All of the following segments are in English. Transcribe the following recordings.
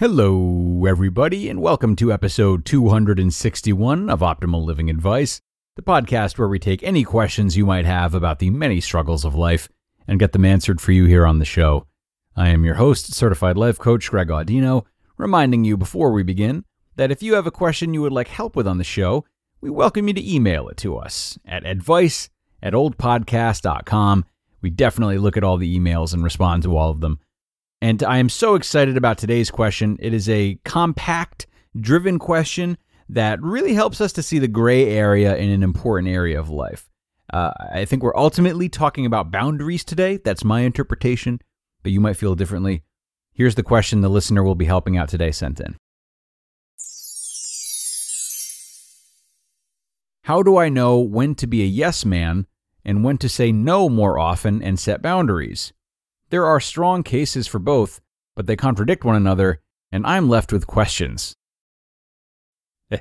Hello, everybody, and welcome to episode 261 of Optimal Living Advice, the podcast where we take any questions you might have about the many struggles of life and get them answered for you here on the show. I am your host, certified life coach Greg Audino, reminding you before we begin that if you have a question you would like help with on the show, we welcome you to email it to us at advice at oldpodcast.com. We definitely look at all the emails and respond to all of them. And I am so excited about today's question. It is a compact, driven question that really helps us to see the gray area in an important area of life. Uh, I think we're ultimately talking about boundaries today. That's my interpretation, but you might feel differently. Here's the question the listener will be helping out today sent in How do I know when to be a yes man and when to say no more often and set boundaries? There are strong cases for both, but they contradict one another, and I'm left with questions.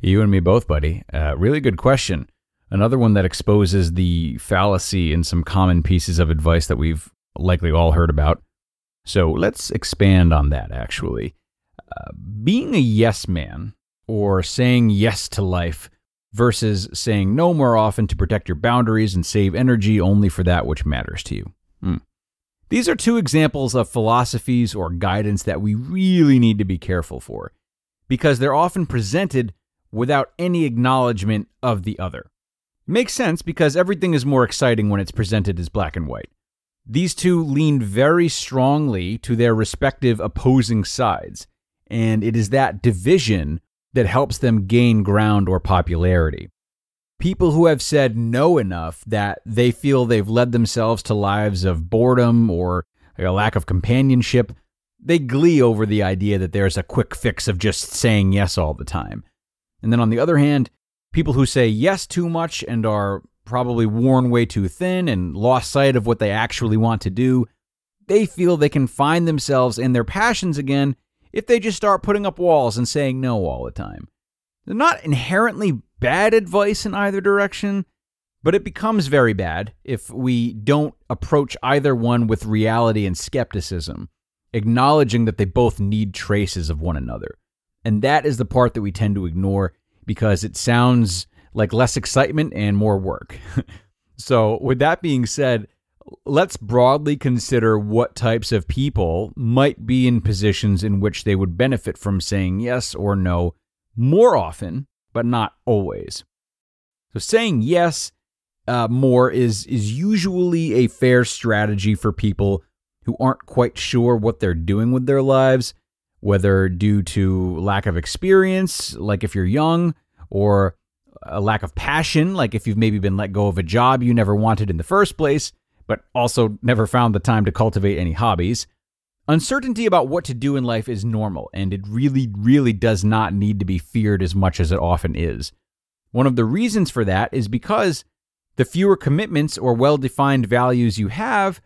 you and me both, buddy. Uh, really good question. Another one that exposes the fallacy in some common pieces of advice that we've likely all heard about. So let's expand on that, actually. Uh, being a yes man, or saying yes to life, versus saying no more often to protect your boundaries and save energy only for that which matters to you. Hmm. These are two examples of philosophies or guidance that we really need to be careful for, because they're often presented without any acknowledgement of the other. makes sense because everything is more exciting when it's presented as black and white. These two lean very strongly to their respective opposing sides, and it is that division that helps them gain ground or popularity people who have said no enough that they feel they've led themselves to lives of boredom or a lack of companionship, they glee over the idea that there's a quick fix of just saying yes all the time. And then on the other hand, people who say yes too much and are probably worn way too thin and lost sight of what they actually want to do, they feel they can find themselves and their passions again if they just start putting up walls and saying no all the time. They're not inherently bad advice in either direction, but it becomes very bad if we don't approach either one with reality and skepticism, acknowledging that they both need traces of one another. And that is the part that we tend to ignore because it sounds like less excitement and more work. so, with that being said, let's broadly consider what types of people might be in positions in which they would benefit from saying yes or no more often but not always. So saying yes uh, more is is usually a fair strategy for people who aren't quite sure what they're doing with their lives, whether due to lack of experience, like if you're young, or a lack of passion, like if you've maybe been let go of a job you never wanted in the first place, but also never found the time to cultivate any hobbies, Uncertainty about what to do in life is normal, and it really, really does not need to be feared as much as it often is. One of the reasons for that is because the fewer commitments or well defined values you have,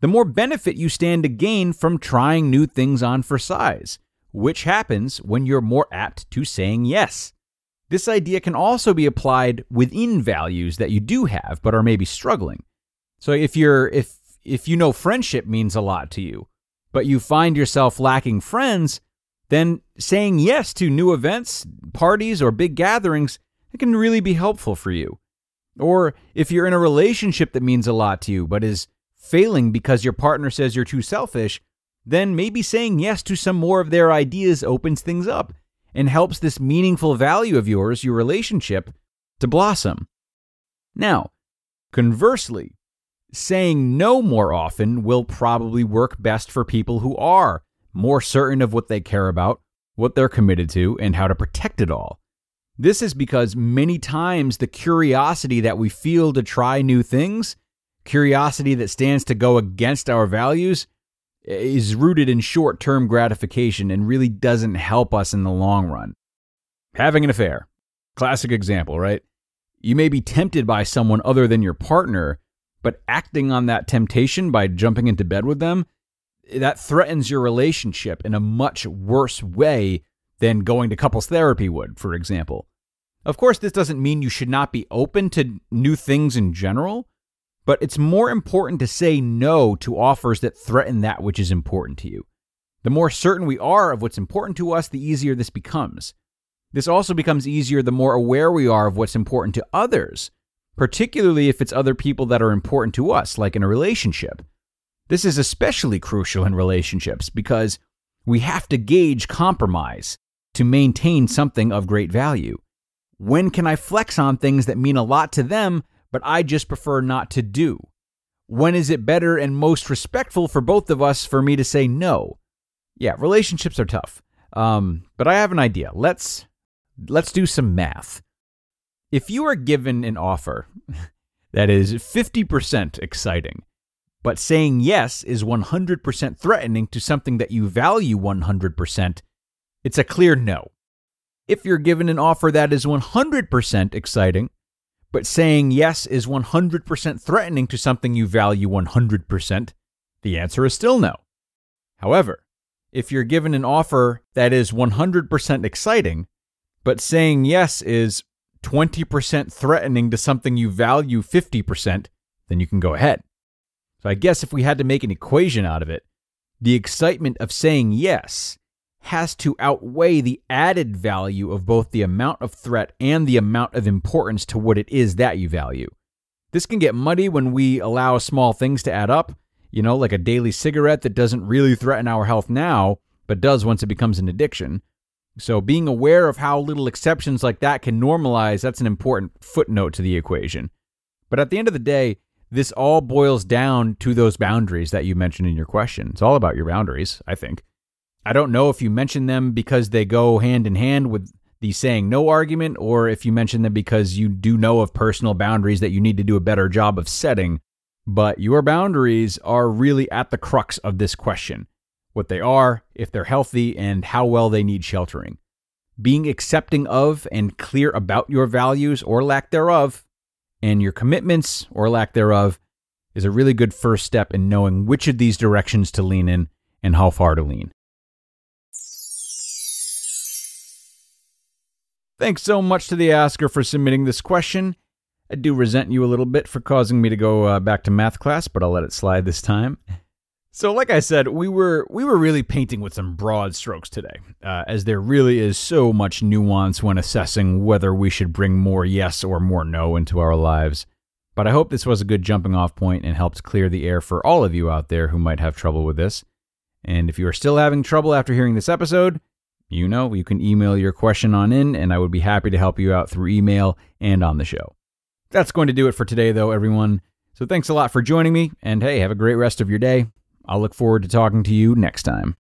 the more benefit you stand to gain from trying new things on for size, which happens when you're more apt to saying yes. This idea can also be applied within values that you do have but are maybe struggling. So if you're if if you know friendship means a lot to you, but you find yourself lacking friends, then saying yes to new events, parties, or big gatherings it can really be helpful for you. Or if you're in a relationship that means a lot to you but is failing because your partner says you're too selfish, then maybe saying yes to some more of their ideas opens things up and helps this meaningful value of yours, your relationship, to blossom. Now, conversely, Saying no more often will probably work best for people who are more certain of what they care about, what they're committed to, and how to protect it all. This is because many times the curiosity that we feel to try new things, curiosity that stands to go against our values, eh, is rooted in short term gratification and really doesn't help us in the long run. Having an affair. Classic example, right? You may be tempted by someone other than your partner, but acting on that temptation by jumping into bed with them, that threatens your relationship in a much worse way than going to couples therapy would, for example. Of course, this doesn't mean you should not be open to new things in general, but it's more important to say no to offers that threaten that which is important to you. The more certain we are of what's important to us, the easier this becomes. This also becomes easier the more aware we are of what's important to others particularly if it's other people that are important to us, like in a relationship. This is especially crucial in relationships because we have to gauge compromise to maintain something of great value. When can I flex on things that mean a lot to them, but I just prefer not to do? When is it better and most respectful for both of us for me to say no? Yeah, relationships are tough. Um, but I have an idea. Let's let's do some math. If you are given an offer that is 50% exciting, but saying yes is 100% threatening to something that you value 100%, it's a clear no. If you're given an offer that is 100% exciting, but saying yes is 100% threatening to something you value 100%, the answer is still no. However, if you're given an offer that is 100% exciting, but saying yes is 20% threatening to something you value 50%, then you can go ahead. So I guess if we had to make an equation out of it, the excitement of saying yes has to outweigh the added value of both the amount of threat and the amount of importance to what it is that you value. This can get muddy when we allow small things to add up, you know, like a daily cigarette that doesn't really threaten our health now, but does once it becomes an addiction so being aware of how little exceptions like that can normalize, that's an important footnote to the equation. But at the end of the day, this all boils down to those boundaries that you mentioned in your question. It's all about your boundaries, I think. I don't know if you mention them because they go hand in hand with the saying no argument, or if you mention them because you do know of personal boundaries that you need to do a better job of setting. But your boundaries are really at the crux of this question what they are, if they're healthy, and how well they need sheltering. Being accepting of and clear about your values or lack thereof, and your commitments or lack thereof, is a really good first step in knowing which of these directions to lean in and how far to lean. Thanks so much to the asker for submitting this question. I do resent you a little bit for causing me to go uh, back to math class, but I'll let it slide this time. So, like I said, we were we were really painting with some broad strokes today, uh, as there really is so much nuance when assessing whether we should bring more yes or more no into our lives. But I hope this was a good jumping off point and helped clear the air for all of you out there who might have trouble with this. And if you are still having trouble after hearing this episode, you know you can email your question on in, and I would be happy to help you out through email and on the show. That's going to do it for today, though, everyone. So thanks a lot for joining me, and hey, have a great rest of your day. I'll look forward to talking to you next time.